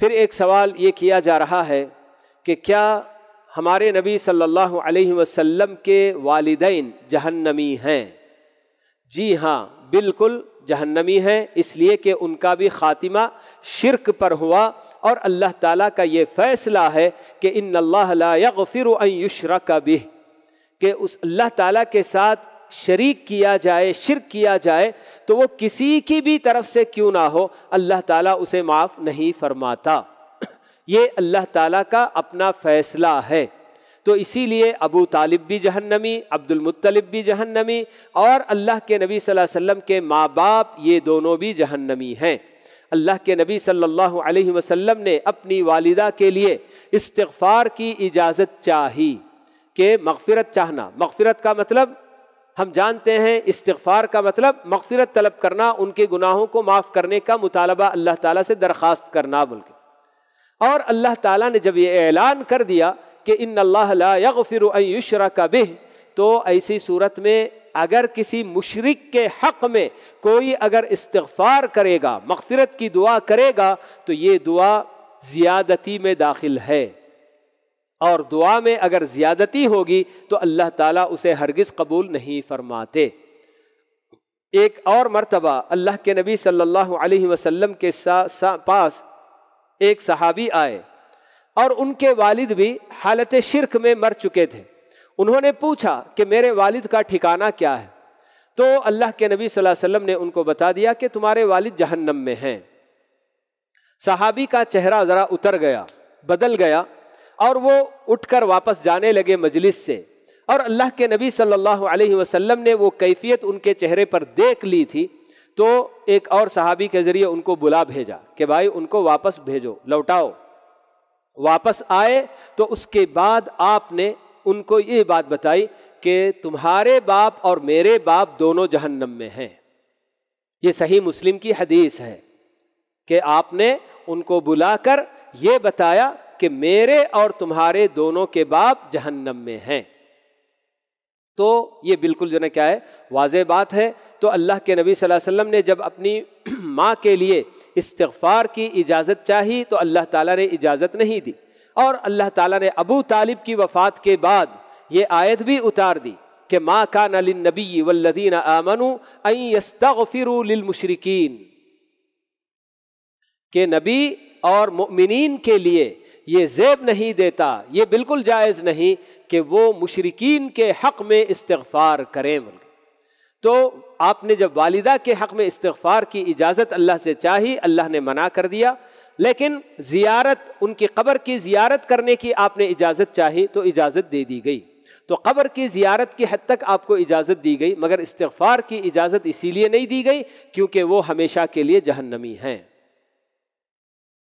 फिर एक सवाल ये किया जा रहा है कि क्या हमारे नबी सल्लल्लाहु अलैहि वसल्लम के वालदेन जहन्नमी हैं जी हाँ बिल्कुल जहन्नमी हैं इसलिए कि उनका भी ख़ातिमा शिरक पर हुआ और अल्लाह ताला का ये फ़ैसला है कि इन अल्लाह ला यगफिर युशरक बिह कि उस अल्लाह ताला के साथ शरीक किया जाए शिरक किया जाए तो वो किसी की भी तरफ से क्यों ना हो अल्लाह ताला उसे माफ़ नहीं फरमाता ये अल्लाह ताला का अपना फ़ैसला है तो इसीलिए अबू तालिब भी जहन्नमी अब्दुल मुत्तलिब भी जहन्नमी और अल्लाह के नबी सल्लल्लाहु अलैहि वसल्लम के माँ बाप ये दोनों भी जहन्नमी हैं अल्लाह के नबी सल्लल्लाहु अलैहि वसल्लम ने अपनी वालिदा के लिए इस्तफ़ार की इजाज़त चाही के मगफ़रत चाहना मगफ़रत का मतलब हम जानते हैं इस्तफ़ार का मतलब मगफरत तलब करना उनके गुनाहों को माफ़ करने का मुतालबा अल्लाह ताला से दरख्वास्त करना बोल के और अल्लाह ताली ने जब ये ऐलान कर दिया कि इन अल्लाह का बेह तो ऐसी सूरत में अगर किसी मुशरक के हक़ में कोई अगर इस्तफ़ार करेगा मगफरत की दुआ करेगा तो ये दुआ ज़्यादती में दाखिल है और दुआ में अगर ज़्यादती होगी तो अल्लाह ताला उसे हरगिज़ कबूल नहीं फरमाते एक और मर्तबा अल्लाह के नबी सल्लल्लाहु अलैहि वसल्लम के सा, सा, पास एक सहाबी आए और उनके वालिद भी हालत शिरक में मर चुके थे उन्होंने पूछा कि मेरे वालिद का ठिकाना क्या है तो अल्लाह के नबी सल्लल्लाहु अलैहि वसल्लम ने उनको बता दिया कि तुम्हारे वालिद जहन्नम में हैं सहाबी का चेहरा ज़रा उतर गया बदल गया और वो उठकर वापस जाने लगे मजलिस से और अल्लाह के नबी सल्लल्लाहु अलैहि वसल्लम ने वो कैफियत उनके चेहरे पर देख ली थी तो एक और सहाबी के ज़रिए उनको बुला भेजा कि भाई उनको वापस भेजो लौटाओ वापस आए तो उसके बाद आपने उनको ये बात बताई कि तुम्हारे बाप और मेरे बाप दोनों जहन्नम में हैं ये सही मुस्लिम की हदीस है कि आपने उनको बुलाकर ये बताया कि मेरे और तुम्हारे दोनों के बाप जहन्नम में हैं तो ये बिल्कुल जो ना क्या है वाज बात है तो अल्लाह के नबी सल्लल्लाहु अलैहि वसल्लम ने जब अपनी माँ के लिए इस्तफ़ार की इजाज़त चाही तो अल्लाह ताला ने इजाज़त नहीं दी और अल्लाह ताला ने अबू तालिब की वफ़ात के बाद ये आयत भी उतार दी कि माँ का नबी वल्लदीन आमनु अयस्तफ़िर मुशरकिन के नबी और ममिन के लिए ये जेब नहीं देता ये बिल्कुल जायज़ नहीं कि वो मुशरकिन के हक़ में इस्तफ़ार करें बल्कि तो आपने जब वालिदा के हक़ में इस्तफ़ार की इजाज़त अल्लाह से चाही अल्लाह ने मना कर दिया लेकिन ज़ियारत उनकी कब्र की ज़ियारत करने की आपने इजाज़त चाही तो इजाज़त दे दी गई तो कब्र की ज़ियारत की हद तक आपको इजाज़त दी गई मगर इस्तफ़ार की इजाज़त इसीलिए नहीं दी गई क्योंकि वो हमेशा के लिए जहन्नमी हैं